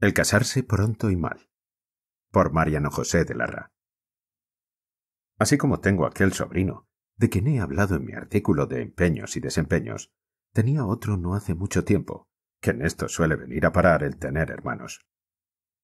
El casarse pronto y mal. Por Mariano José de Larra. Así como tengo aquel sobrino, de quien he hablado en mi artículo de empeños y desempeños, tenía otro no hace mucho tiempo, que en esto suele venir a parar el tener hermanos.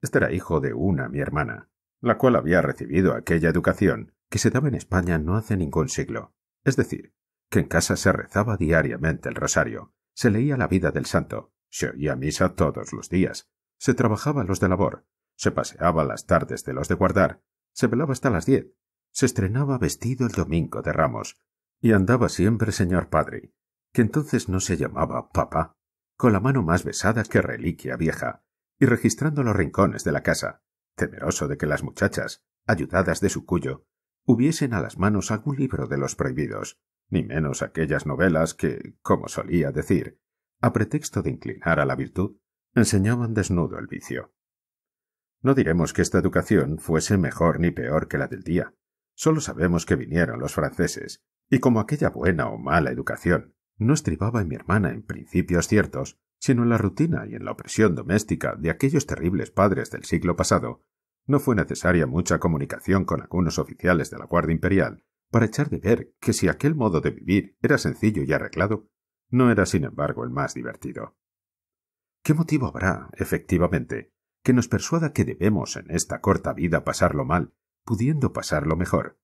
Este era hijo de una mi hermana, la cual había recibido aquella educación que se daba en España no hace ningún siglo, es decir, que en casa se rezaba diariamente el rosario, se leía la vida del santo, se oía misa todos los días, se trabajaba los de labor, se paseaba las tardes de los de guardar, se velaba hasta las diez, se estrenaba vestido el domingo de Ramos, y andaba siempre señor padre, que entonces no se llamaba papá, con la mano más besada que reliquia vieja, y registrando los rincones de la casa, temeroso de que las muchachas, ayudadas de su cuyo, hubiesen a las manos algún libro de los prohibidos, ni menos aquellas novelas que, como solía decir, a pretexto de inclinar a la virtud, enseñaban desnudo el vicio. No diremos que esta educación fuese mejor ni peor que la del día. Solo sabemos que vinieron los franceses, y como aquella buena o mala educación no estribaba en mi hermana en principios ciertos, sino en la rutina y en la opresión doméstica de aquellos terribles padres del siglo pasado, no fue necesaria mucha comunicación con algunos oficiales de la Guardia Imperial para echar de ver que si aquel modo de vivir era sencillo y arreglado, no era sin embargo el más divertido. ¿Qué motivo habrá, efectivamente, que nos persuada que debemos en esta corta vida pasarlo mal, pudiendo pasarlo mejor?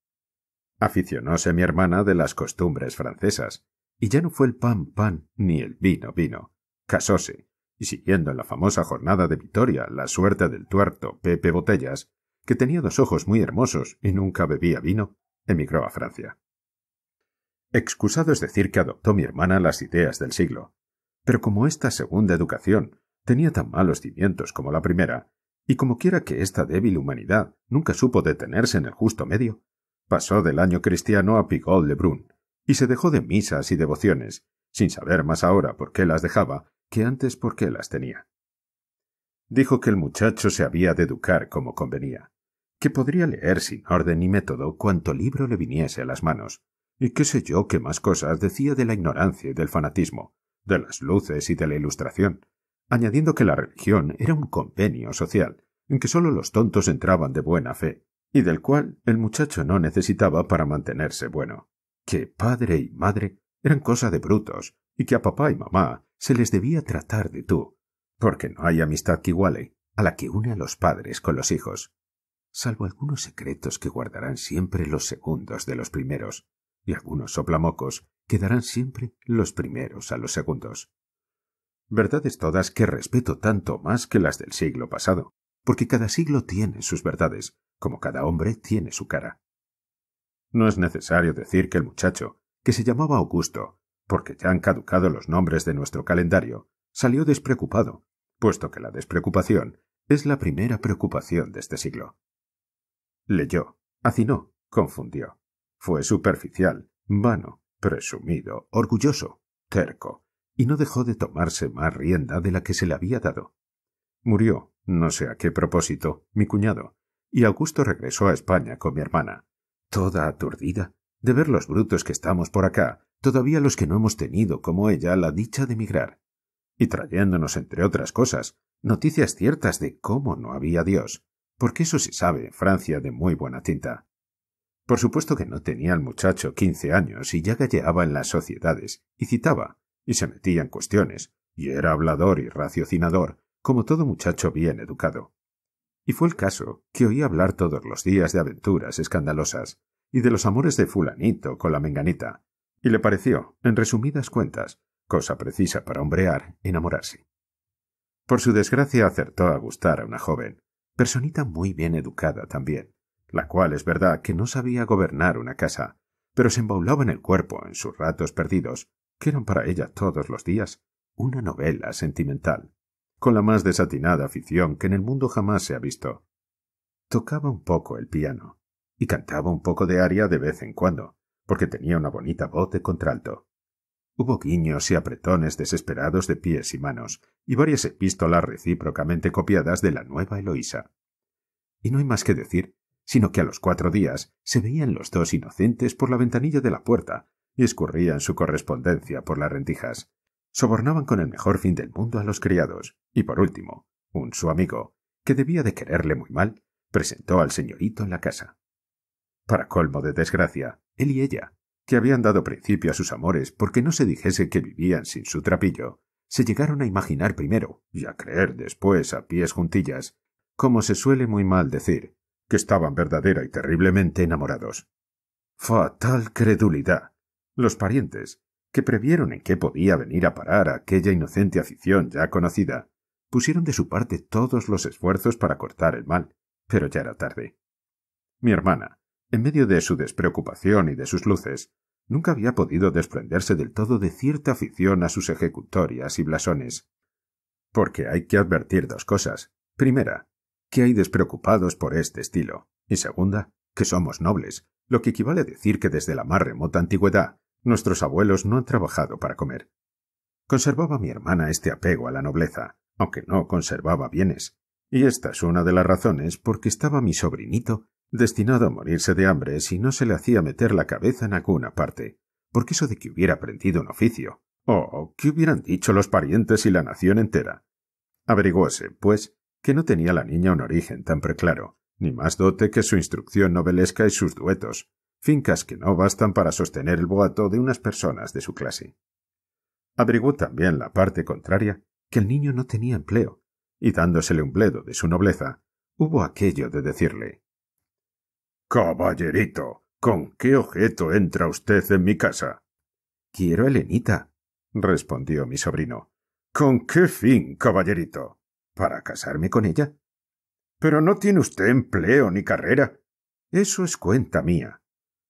Aficionóse mi hermana de las costumbres francesas, y ya no fue el pan pan ni el vino vino. Casóse, y siguiendo en la famosa jornada de Vitoria la suerte del tuerto Pepe Botellas, que tenía dos ojos muy hermosos y nunca bebía vino, emigró a Francia. Excusado es decir que adoptó mi hermana las ideas del siglo, pero como esta segunda educación tenía tan malos cimientos como la primera, y como quiera que esta débil humanidad nunca supo detenerse en el justo medio, pasó del año cristiano a Pigol de Brun, y se dejó de misas y devociones, sin saber más ahora por qué las dejaba que antes por qué las tenía. Dijo que el muchacho se había de educar como convenía, que podría leer sin orden ni método cuanto libro le viniese a las manos, y qué sé yo qué más cosas decía de la ignorancia y del fanatismo, de las luces y de la ilustración, añadiendo que la religión era un convenio social, en que sólo los tontos entraban de buena fe, y del cual el muchacho no necesitaba para mantenerse bueno, que padre y madre eran cosa de brutos, y que a papá y mamá se les debía tratar de tú, porque no hay amistad que iguale a la que une a los padres con los hijos, salvo algunos secretos que guardarán siempre los segundos de los primeros, y algunos soplamocos quedarán siempre los primeros a los segundos. Verdades todas que respeto tanto más que las del siglo pasado, porque cada siglo tiene sus verdades, como cada hombre tiene su cara. No es necesario decir que el muchacho, que se llamaba Augusto, porque ya han caducado los nombres de nuestro calendario, salió despreocupado, puesto que la despreocupación es la primera preocupación de este siglo. Leyó, hacinó, confundió. Fue superficial, vano, presumido, orgulloso, terco, y no dejó de tomarse más rienda de la que se le había dado. Murió, no sé a qué propósito, mi cuñado, y Augusto regresó a España con mi hermana, toda aturdida de ver los brutos que estamos por acá, todavía los que no hemos tenido, como ella, la dicha de emigrar, y trayéndonos, entre otras cosas, noticias ciertas de cómo no había Dios, porque eso se sabe en Francia de muy buena tinta. Por supuesto que no tenía el muchacho quince años y ya galleaba en las sociedades, y citaba, y se metía en cuestiones, y era hablador y raciocinador, como todo muchacho bien educado. Y fue el caso que oía hablar todos los días de aventuras escandalosas, y de los amores de fulanito con la menganita, y le pareció, en resumidas cuentas, cosa precisa para hombrear, enamorarse. Por su desgracia acertó a gustar a una joven, personita muy bien educada también, la cual es verdad que no sabía gobernar una casa, pero se embaulaba en el cuerpo en sus ratos perdidos, que eran para ella todos los días una novela sentimental, con la más desatinada afición que en el mundo jamás se ha visto. Tocaba un poco el piano, y cantaba un poco de aria de vez en cuando, porque tenía una bonita voz de contralto. Hubo guiños y apretones desesperados de pies y manos, y varias epístolas recíprocamente copiadas de la nueva Eloísa. Y no hay más que decir sino que a los cuatro días se veían los dos inocentes por la ventanilla de la puerta y escurrían su correspondencia por las rendijas. Sobornaban con el mejor fin del mundo a los criados, y por último, un su amigo, que debía de quererle muy mal, presentó al señorito en la casa. Para colmo de desgracia, él y ella, que habían dado principio a sus amores porque no se dijese que vivían sin su trapillo, se llegaron a imaginar primero, y a creer después a pies juntillas, como se suele muy mal decir, que estaban verdadera y terriblemente enamorados. Fatal credulidad. Los parientes, que previeron en qué podía venir a parar aquella inocente afición ya conocida, pusieron de su parte todos los esfuerzos para cortar el mal, pero ya era tarde. Mi hermana, en medio de su despreocupación y de sus luces, nunca había podido desprenderse del todo de cierta afición a sus ejecutorias y blasones. Porque hay que advertir dos cosas. Primera, que hay despreocupados por este estilo, y segunda, que somos nobles, lo que equivale a decir que desde la más remota antigüedad nuestros abuelos no han trabajado para comer. Conservaba mi hermana este apego a la nobleza, aunque no conservaba bienes, y esta es una de las razones por que estaba mi sobrinito destinado a morirse de hambre si no se le hacía meter la cabeza en alguna parte, porque eso de que hubiera aprendido un oficio, o oh, qué hubieran dicho los parientes y la nación entera. Averiguóse, pues, que no tenía la niña un origen tan preclaro, ni más dote que su instrucción novelesca y sus duetos, fincas que no bastan para sostener el boato de unas personas de su clase. Abrigó también la parte contraria, que el niño no tenía empleo, y dándosele un bledo de su nobleza, hubo aquello de decirle Caballerito, ¿con qué objeto entra usted en mi casa? Quiero Elenita, respondió mi sobrino. ¿Con qué fin, caballerito? para casarme con ella. Pero no tiene usted empleo ni carrera. Eso es cuenta mía.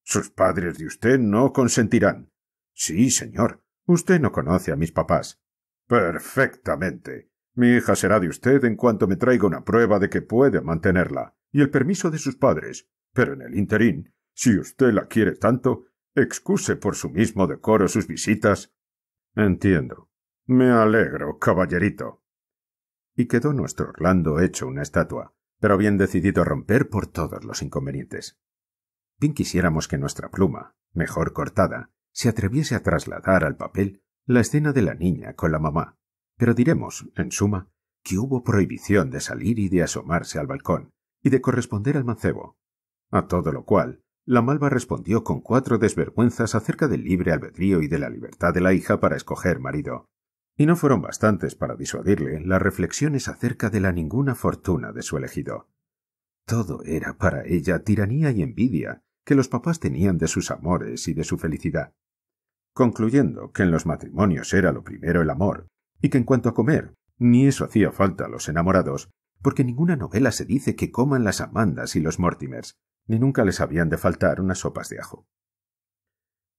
Sus padres de usted no consentirán. Sí, señor. Usted no conoce a mis papás. Perfectamente. Mi hija será de usted en cuanto me traiga una prueba de que puede mantenerla y el permiso de sus padres. Pero en el interín, si usted la quiere tanto, excuse por su mismo decoro sus visitas. Entiendo. Me alegro, caballerito y quedó nuestro Orlando hecho una estatua, pero bien decidido a romper por todos los inconvenientes. Bien quisiéramos que nuestra pluma, mejor cortada, se atreviese a trasladar al papel la escena de la niña con la mamá, pero diremos, en suma, que hubo prohibición de salir y de asomarse al balcón, y de corresponder al mancebo. A todo lo cual, la malva respondió con cuatro desvergüenzas acerca del libre albedrío y de la libertad de la hija para escoger marido, y no fueron bastantes para disuadirle las reflexiones acerca de la ninguna fortuna de su elegido. Todo era para ella tiranía y envidia que los papás tenían de sus amores y de su felicidad. Concluyendo que en los matrimonios era lo primero el amor, y que en cuanto a comer, ni eso hacía falta a los enamorados, porque ninguna novela se dice que coman las amandas y los mortimers, ni nunca les habían de faltar unas sopas de ajo.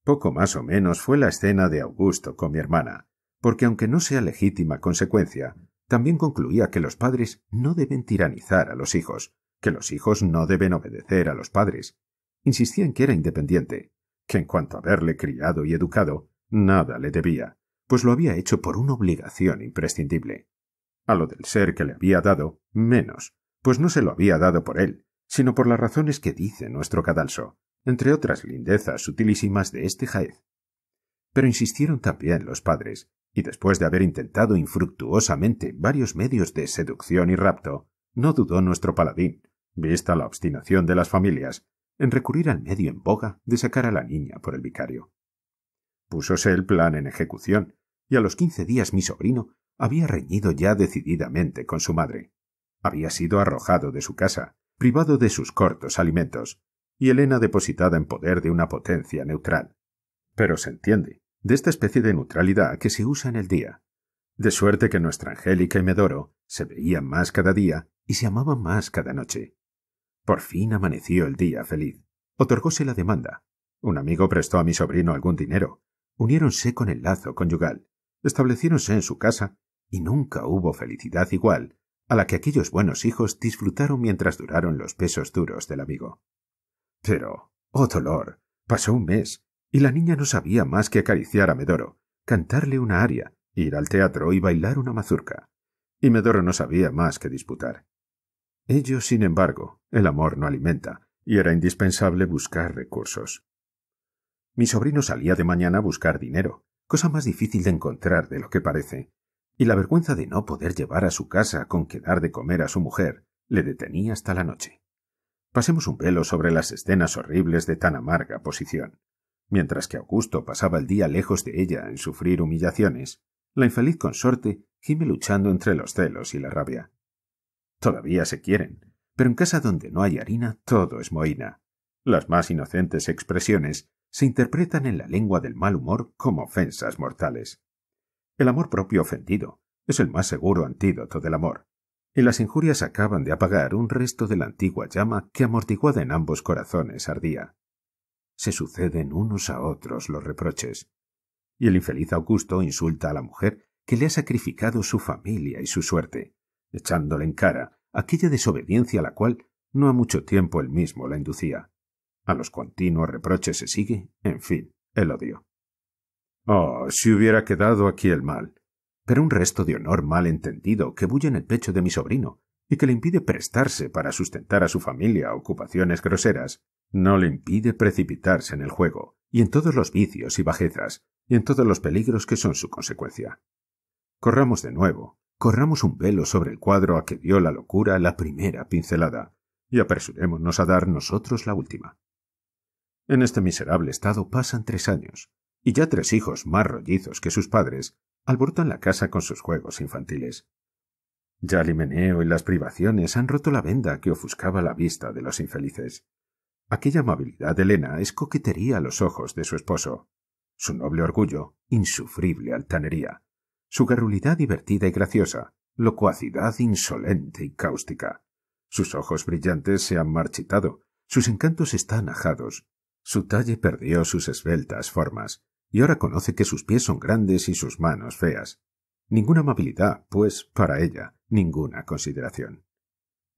Poco más o menos fue la escena de Augusto con mi hermana, porque aunque no sea legítima consecuencia, también concluía que los padres no deben tiranizar a los hijos, que los hijos no deben obedecer a los padres. Insistía en que era independiente, que en cuanto a haberle criado y educado, nada le debía, pues lo había hecho por una obligación imprescindible. A lo del ser que le había dado, menos, pues no se lo había dado por él, sino por las razones que dice nuestro cadalso, entre otras lindezas sutilísimas de este jaez. Pero insistieron también los padres, y después de haber intentado infructuosamente varios medios de seducción y rapto, no dudó nuestro paladín, vista la obstinación de las familias, en recurrir al medio en boga de sacar a la niña por el vicario. Púsose el plan en ejecución, y a los quince días mi sobrino había reñido ya decididamente con su madre. Había sido arrojado de su casa, privado de sus cortos alimentos, y Elena depositada en poder de una potencia neutral. Pero se entiende, de esta especie de neutralidad que se usa en el día. De suerte que nuestra Angélica y Medoro se veían más cada día y se amaban más cada noche. Por fin amaneció el día feliz. Otorgóse la demanda. Un amigo prestó a mi sobrino algún dinero. Uniéronse con el lazo conyugal. Estableciéronse en su casa y nunca hubo felicidad igual a la que aquellos buenos hijos disfrutaron mientras duraron los pesos duros del amigo. Pero, oh dolor, pasó un mes y la niña no sabía más que acariciar a Medoro, cantarle una aria, ir al teatro y bailar una mazurca. Y Medoro no sabía más que disputar. Ello, sin embargo, el amor no alimenta, y era indispensable buscar recursos. Mi sobrino salía de mañana a buscar dinero, cosa más difícil de encontrar de lo que parece, y la vergüenza de no poder llevar a su casa con que dar de comer a su mujer le detenía hasta la noche. Pasemos un velo sobre las escenas horribles de tan amarga posición. Mientras que Augusto pasaba el día lejos de ella en sufrir humillaciones, la infeliz consorte gime luchando entre los celos y la rabia. Todavía se quieren, pero en casa donde no hay harina todo es moina. Las más inocentes expresiones se interpretan en la lengua del mal humor como ofensas mortales. El amor propio ofendido es el más seguro antídoto del amor, y las injurias acaban de apagar un resto de la antigua llama que amortiguada en ambos corazones ardía se suceden unos a otros los reproches. Y el infeliz Augusto insulta a la mujer que le ha sacrificado su familia y su suerte, echándole en cara aquella desobediencia a la cual no ha mucho tiempo él mismo la inducía. A los continuos reproches se sigue, en fin, el odio. Oh, si hubiera quedado aquí el mal. Pero un resto de honor mal entendido que bulla en el pecho de mi sobrino, y que le impide prestarse para sustentar a su familia ocupaciones groseras, no le impide precipitarse en el juego, y en todos los vicios y bajezas, y en todos los peligros que son su consecuencia. Corramos de nuevo, corramos un velo sobre el cuadro a que dio la locura la primera pincelada, y apresurémonos a dar nosotros la última. En este miserable estado pasan tres años, y ya tres hijos más rollizos que sus padres alborotan la casa con sus juegos infantiles. Ya el y las privaciones han roto la venda que ofuscaba la vista de los infelices. Aquella amabilidad de Elena es coquetería a los ojos de su esposo. Su noble orgullo, insufrible altanería. Su garrulidad divertida y graciosa, locuacidad insolente y cáustica. Sus ojos brillantes se han marchitado, sus encantos están ajados, su talle perdió sus esbeltas formas, y ahora conoce que sus pies son grandes y sus manos feas. Ninguna amabilidad, pues, para ella, ninguna consideración.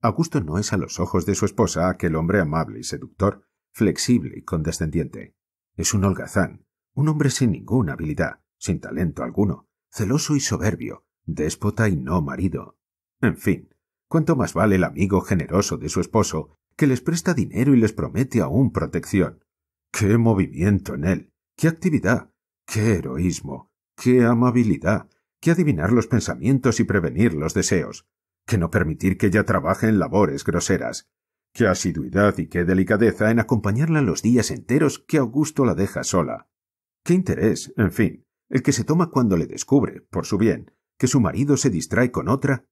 Augusto no es a los ojos de su esposa aquel hombre amable y seductor, flexible y condescendiente. Es un holgazán, un hombre sin ninguna habilidad, sin talento alguno, celoso y soberbio, déspota y no marido. En fin, cuánto más vale el amigo generoso de su esposo que les presta dinero y les promete aún protección. ¡Qué movimiento en él! ¡Qué actividad! ¡Qué heroísmo! ¡Qué amabilidad! que adivinar los pensamientos y prevenir los deseos, que no permitir que ella trabaje en labores groseras, qué asiduidad y qué delicadeza en acompañarla los días enteros que Augusto la deja sola. Qué interés, en fin, el que se toma cuando le descubre, por su bien, que su marido se distrae con otra.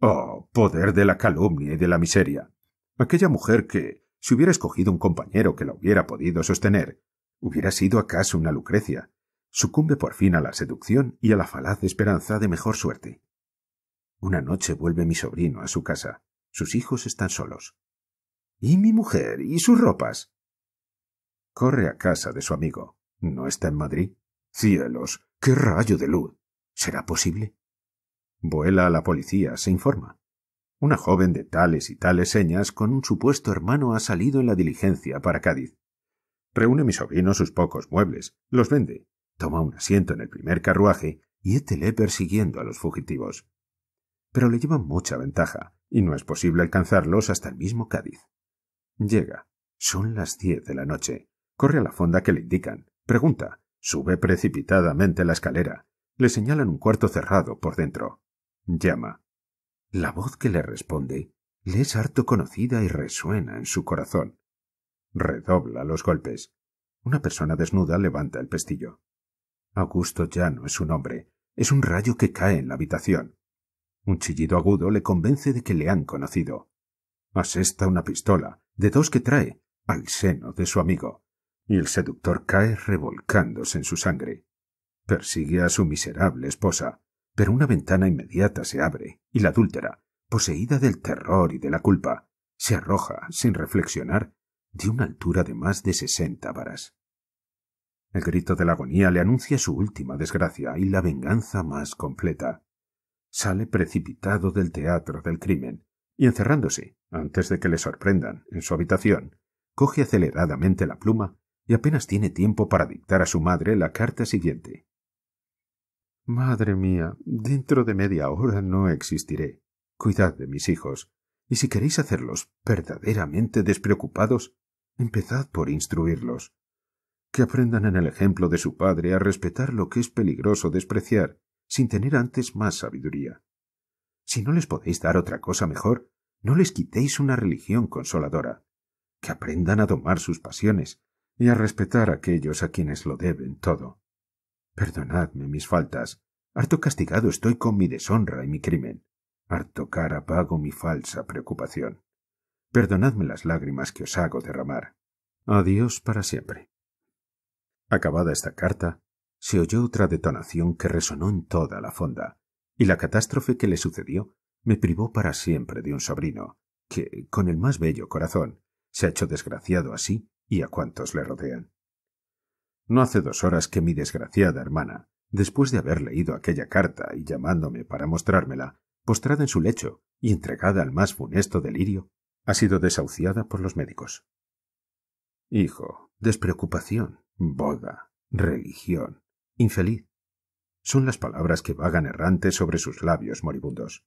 Oh, poder de la calumnia y de la miseria. Aquella mujer que, si hubiera escogido un compañero que la hubiera podido sostener, hubiera sido acaso una Lucrecia, sucumbe por fin a la seducción y a la falaz esperanza de mejor suerte. Una noche vuelve mi sobrino a su casa. Sus hijos están solos. ¿Y mi mujer? ¿Y sus ropas? Corre a casa de su amigo. ¿No está en Madrid? Cielos, qué rayo de luz. ¿Será posible? Vuela a la policía, se informa. Una joven de tales y tales señas con un supuesto hermano ha salido en la diligencia para Cádiz. Reúne mi sobrino sus pocos muebles, los vende Toma un asiento en el primer carruaje y étele persiguiendo a los fugitivos. Pero le lleva mucha ventaja, y no es posible alcanzarlos hasta el mismo Cádiz. Llega. Son las diez de la noche. Corre a la fonda que le indican. Pregunta. Sube precipitadamente la escalera. Le señalan un cuarto cerrado por dentro. Llama. La voz que le responde le es harto conocida y resuena en su corazón. Redobla los golpes. Una persona desnuda levanta el pestillo. Augusto ya no es un hombre, es un rayo que cae en la habitación. Un chillido agudo le convence de que le han conocido. Asesta una pistola, de dos que trae, al seno de su amigo, y el seductor cae revolcándose en su sangre. Persigue a su miserable esposa, pero una ventana inmediata se abre, y la adúltera, poseída del terror y de la culpa, se arroja, sin reflexionar, de una altura de más de sesenta varas. El grito de la agonía le anuncia su última desgracia y la venganza más completa. Sale precipitado del teatro del crimen y encerrándose, antes de que le sorprendan, en su habitación, coge aceleradamente la pluma y apenas tiene tiempo para dictar a su madre la carta siguiente. Madre mía, dentro de media hora no existiré. Cuidad de mis hijos, y si queréis hacerlos verdaderamente despreocupados, empezad por instruirlos que aprendan en el ejemplo de su padre a respetar lo que es peligroso despreciar, sin tener antes más sabiduría. Si no les podéis dar otra cosa mejor, no les quitéis una religión consoladora, que aprendan a domar sus pasiones y a respetar a aquellos a quienes lo deben todo. Perdonadme mis faltas, harto castigado estoy con mi deshonra y mi crimen, harto cara pago mi falsa preocupación. Perdonadme las lágrimas que os hago derramar. Adiós para siempre. Acabada esta carta, se oyó otra detonación que resonó en toda la fonda, y la catástrofe que le sucedió me privó para siempre de un sobrino, que, con el más bello corazón, se ha hecho desgraciado a sí y a cuantos le rodean. No hace dos horas que mi desgraciada hermana, después de haber leído aquella carta y llamándome para mostrármela, postrada en su lecho y entregada al más funesto delirio, ha sido desahuciada por los médicos. Hijo, despreocupación, boda, religión, infeliz. Son las palabras que vagan errantes sobre sus labios moribundos.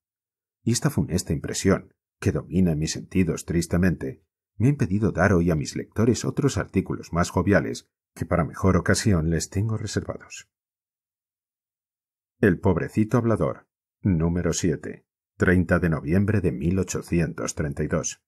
Y esta funesta impresión, que domina mis sentidos tristemente, me ha impedido dar hoy a mis lectores otros artículos más joviales que para mejor ocasión les tengo reservados. El pobrecito hablador, número 7, 30 de noviembre de 1832.